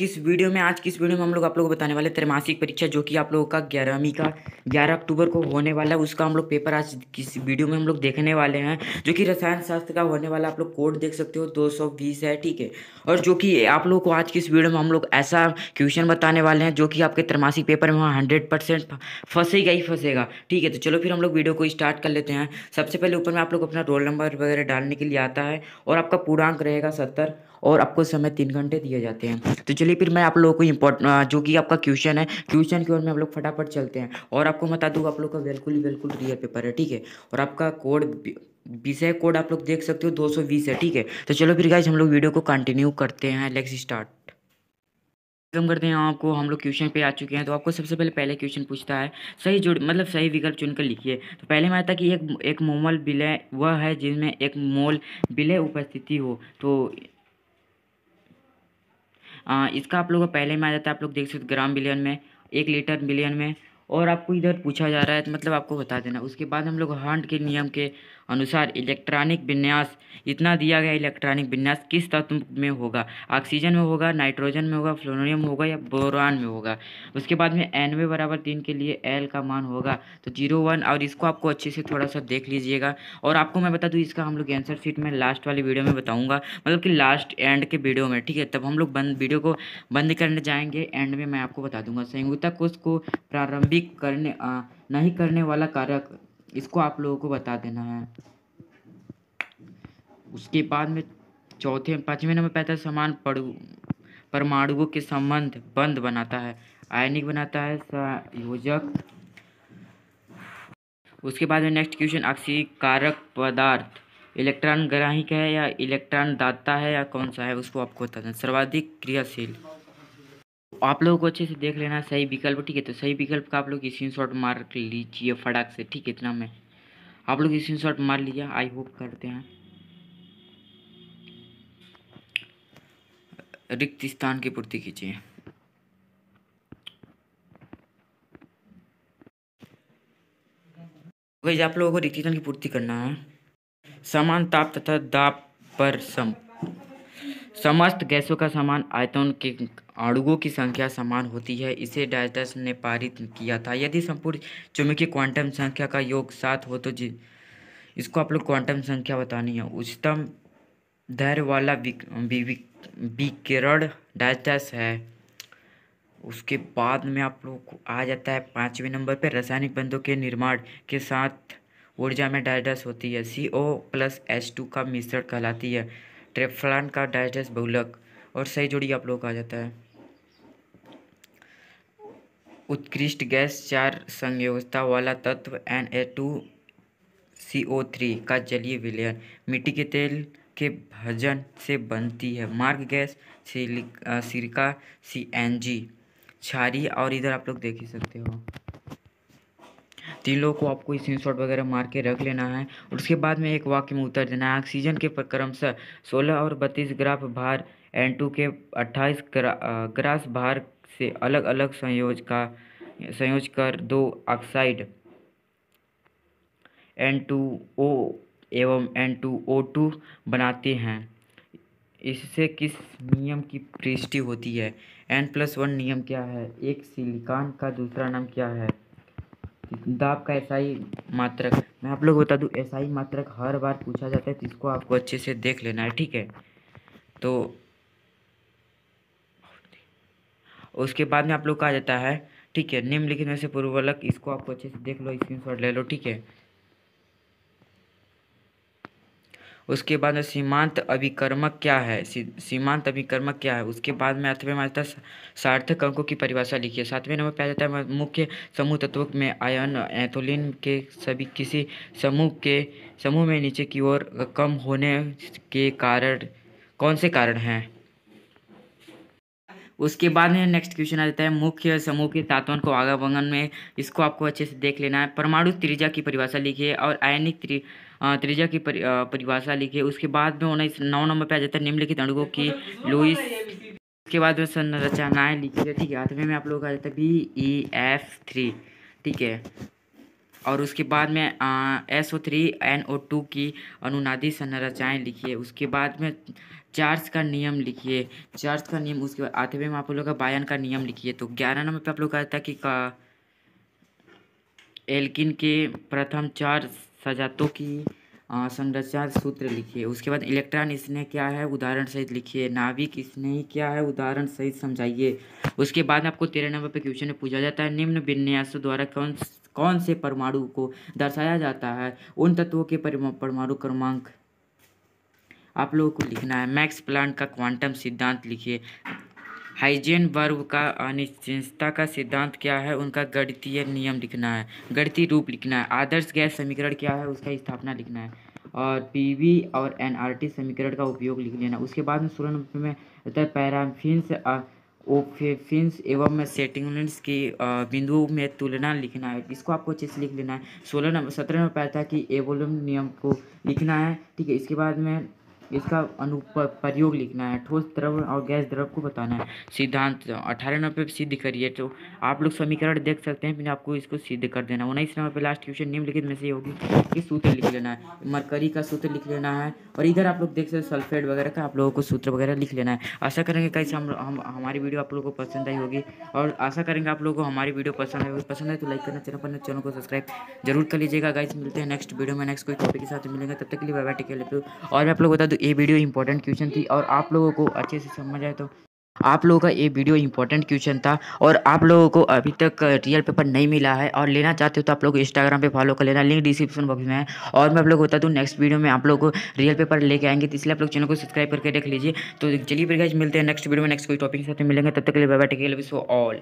किस वीडियो में आज किस वीडियो में हम लोग आप लोगों को बताने वाले त्रैमासिक परीक्षा जो कि आप लोगों का ग्यारहवीं का ग्यारह अक्टूबर को होने वाला है उसका हम लोग पेपर आज किस वीडियो में हम लोग देखने वाले हैं जो कि रसायन शास्त्र का होने वाला आप लोग कोड देख सकते हो दो सौ बीस है ठीक है और जो कि आप लोगों को आज की इस वीडियो में हम लोग ऐसा क्वेश्चन बताने वाले हैं जो कि आपके त्रैमासिक पेपर में वहाँ हंड्रेड परसेंट फंसेगा ही फंसेगा ठीक है तो चलो फिर हम लोग वीडियो को स्टार्ट कर लेते हैं सबसे पहले ऊपर में आप लोग अपना रोल नंबर वगैरह डालने के लिए आता है और आपका पूर्णांक रहेगा सत्तर और आपको समय तीन घंटे दिए जाते हैं तो चलिए फिर मैं आप लोगों को इम्पोर्ट जो कि आपका क्वेश्चन है क्वेश्चन की ओर में आप लोग फटाफट चलते हैं और आपको बता दूँ आप लोग का बिल्कुल ही बिल्कुल रियल पेपर है ठीक है और आपका कोड विषय कोड आप लोग देख सकते हो दो है ठीक है तो चलो फिर गाइज हम लोग वीडियो को कंटिन्यू करते हैं लेक्स स्टार्ट कम करते हैं आपको हम लोग क्वेश्चन पे आ चुके हैं तो आपको सबसे पहले पहले क्वेश्चन पूछता है सही जुड़ मतलब सही विकल्प चुनकर लिखिए तो पहले मैं आता कि एक एक मोमल बिलय वह है जिसमें एक मोल बिलय उपस्थिति हो तो आ, इसका आप लोगों को पहले में आ जाता है आप लोग देख सकते ग्राम बिलियन में एक लीटर बिलियन में और आपको इधर पूछा जा रहा है तो मतलब आपको बता देना उसके बाद हम लोग हंट के नियम के अनुसार इलेक्ट्रॉनिक विन्यास इतना दिया गया इलेक्ट्रॉनिक विन्यास किस तत्व में होगा ऑक्सीजन में होगा नाइट्रोजन में होगा फ्लोरोनियम में होगा या बोरान में होगा उसके बाद में एनवे बराबर तीन के लिए एल का मान होगा तो जीरो वन और इसको आपको अच्छे से थोड़ा सा देख लीजिएगा और आपको मैं बता दूँ इसका हम लोग आंसर सीट में लास्ट वाली वीडियो में बताऊँगा मतलब कि लास्ट एंड के वीडियो में ठीक है तब हम लोग बंद वीडियो को बंद करने जाएंगे एंड में मैं आपको बता दूंगा संयुक्ता कोष को प्रारंभिक करने नहीं करने वाला कारक इसको आप लोगों को बता देना है उसके बाद में चौथे पाँचवें नंबर पे आता है समान परमाणुओं के संबंध बंद बनाता है आयनिक बनाता है संयोजक उसके बाद में नेक्स्ट क्वेश्चन आपसी कारक पदार्थ इलेक्ट्रॉन ग्राहिक है या इलेक्ट्रॉन दाता है या कौन सा है उसको आपको बता दें सर्वाधिक क्रियाशील आप लोगों को अच्छे से देख लेना सही विकल्प ठीक है तो सही विकल्प का आप लोग स्क्रीन शॉट मार लीजिए फटाक से ठीक है इतना में आप लोग स्क्रीन शॉट मार लीजिए आई होप करते हैं रिक्त स्थान की पूर्ति कीजिए आप लोगों को रिक्त स्थान की पूर्ति करना है समान ताप तथा दाप पर सम समस्त गैसों का समान आयतन के अणुओं की संख्या समान होती है इसे डायटस ने पारित किया था यदि संपूर्ण चुम्बकीय क्वांटम संख्या का योग सात हो तो जी इसको आप लोग क्वांटम संख्या बतानी है उच्चतम धैर्य वाला विकिरण डायटस है उसके बाद में आप लोग को आ जाता है पाँचवें नंबर पर रासायनिक बंधों के निर्माण के साथ ऊर्जा में डायटस होती है C O plus H two का मिश्रण कहलाती है ट्रेफलान का डाइजेस्ट बहुलक और सही जोड़ी आप लोग कहा जाता है उत्कृष्ट गैस चार संयोजता वाला तत्व N A two C O three का जलीय विलयन मिट्टी के तेल के भजन से बनती है मार्ग gas silica C N G छारी और इधर आप लोग देख ही सकते हो तीनों को आपको शॉट वगैरह मार के रख लेना है और उसके बाद में एक वाक्य में उतर देना है ऑक्सीजन के क्रमशः सोलह और बत्तीस ग्राफ भार एन टू के अट्ठाईस ग्रास भार से अलग अलग संयोज का संयोज कर दो ऑक्साइड एन टू ओ एवं एन टू ओ टू बनाते हैं इससे किस नियम की पृष्टि होती है एन प्लस वन नियम क्या है एक सिलिकॉन का दूसरा नाम क्या है दाब का ऐसा ही मात्रक मैं आप लोग बता दूं ही मात्रक हर बार पूछा जाता है तो इसको आपको अच्छे से देख लेना है ठीक है तो उसके बाद में आप लोग का आ जाता है ठीक है निम्नलिखित में से पूर्वलक इसको आपको अच्छे से देख लो स्क्रीन ले लो ठीक है उसके बाद में सीमांत अभिकर्मक क्या है सीमांत अभिकर्मक क्या है उसके बाद में अर्थ में आता है सार्थक अंकों की परिभाषा लिखिए सातवें नंबर पे आ जाता है मुख्य समूह तत्वों में आयन एथोलिन के सभी किसी समूह के समूह में नीचे की ओर कम होने के कारण कौन से कारण हैं उसके बाद में नेक्स्ट क्वेश्चन आ जाता है मुख्य समूह के तात्वन को आगा वंगन में इसको आपको अच्छे से देख लेना है परमाणु त्रिजा की परिभाषा लिखिए और आयनिक त्रि त्रिज्या की परिभाषा लिखी उसके बाद में उन्नीस नौ नंबर पे आ जाता है निम्नलिखित अणुओं की लुइस उसके बाद में संरचनाएँ है ठीक है आठवें में आप लोग आ जाता है बी ई एफ थ्री ठीक है और उसके बाद में S O three N O two की अनुनादी लिखी लिखिए उसके बाद में चार्ज का नियम लिखिए चार्ज का नियम उसके बाद आठवें में आप लोग का बायन का नियम लिखिए तो ग्यारह नंबर पे आप लोग कहता है कि का एल्किन के प्रथम चार्ज सजातों की संरचना सूत्र लिखिए उसके बाद इलेक्ट्रॉन इसने क्या है उदाहरण सहित लिखिए नाभिक इसने ही क्या है उदाहरण सहित समझाइए उसके बाद आपको तेरह नंबर पर क्वेश्चन में पूछा जाता है निम्न विन्यासों द्वारा कौन कौन से परमाणु को दर्शाया जाता है उन तत्वों के परमाणु क्रमांक आप लोगों को लिखना है मैक्स प्लांट का क्वांटम सिद्धांत लिखिए वर्ग का अनिश्चितता का सिद्धांत क्या है उनका गणितीय नियम लिखना है गणितीय रूप लिखना है आदर्श गैस समीकरण क्या है उसका स्थापना लिखना है और पीवी और एनआरटी समीकरण का उपयोग लिख लेना उसके बाद में सोलह नंबर में रहता है पैराफिन्स ओफेफिन्स एवं सेटिंग की बिंदुओं में तुलना लिखना है इसको आपको अच्छे से लिख लेना है सोलह नंबर सत्रह नंबर पैदा कि एवोलम नियम को लिखना है ठीक है इसके बाद में इसका अनुप्रयोग लिखना है ठोस द्रव और गैस द्रव को बताना है सिद्धांत अठारह नंबर पर सिद्ध करिए तो आप लोग समीकरण देख सकते हैं फिर आपको इसको सिद्ध कर देना उन्नीस नंबर पर लास्ट क्वेश्चन निम्नलिखित में से होगी कि सूत्र लिख लेना है मरकरी का सूत्र लिख लेना है और इधर आप लोग देख सकते सल्फेट वगैरह का आप लोगों को सूत्र वगैरह लिख लेना है आशा करेंगे कैसे हम, हमारी वीडियो आप लोगों को पसंद आई होगी और आशा करेंगे आप लोगों को हमारी वीडियो पसंद आई पसंद है तो लाइक करना चैनल पर चैनल को सब्सक्राइब जरूर कर लीजिएगा गाइस मिलते हैं नेक्स्ट वीडियो में नेक्स्ट कोई टॉपिक के साथ मिलेंगे तब तक के लिए बाय बाय टेक और मैं आप लोग बता दूँ ये वीडियो इंपॉर्टेंट क्वेश्चन थी और आप लोगों को अच्छे से समझ आए तो आप लोगों का ये वीडियो इंपॉर्टेंट क्वेश्चन था और आप लोगों को अभी तक रियल पेपर नहीं मिला है और लेना चाहते हो तो आप लोग इंस्टाग्राम पे फॉलो कर लेना लिंक डिस्क्रिप्शन बॉक्स में है और मैं आप लोग बता दूँ नेक्स्ट वीडियो में आप लोग को रियल पेपर लेके आएंगे तो इसलिए आप लोग चैनल को सब्सक्राइब करके देख लीजिए तो चलिए फिर गाइज मिलते हैं नेक्स्ट वीडियो में नेक्स्ट कोई टॉपिक के साथ मिलेंगे तब तक के लिए बाय बाय टेक ऑल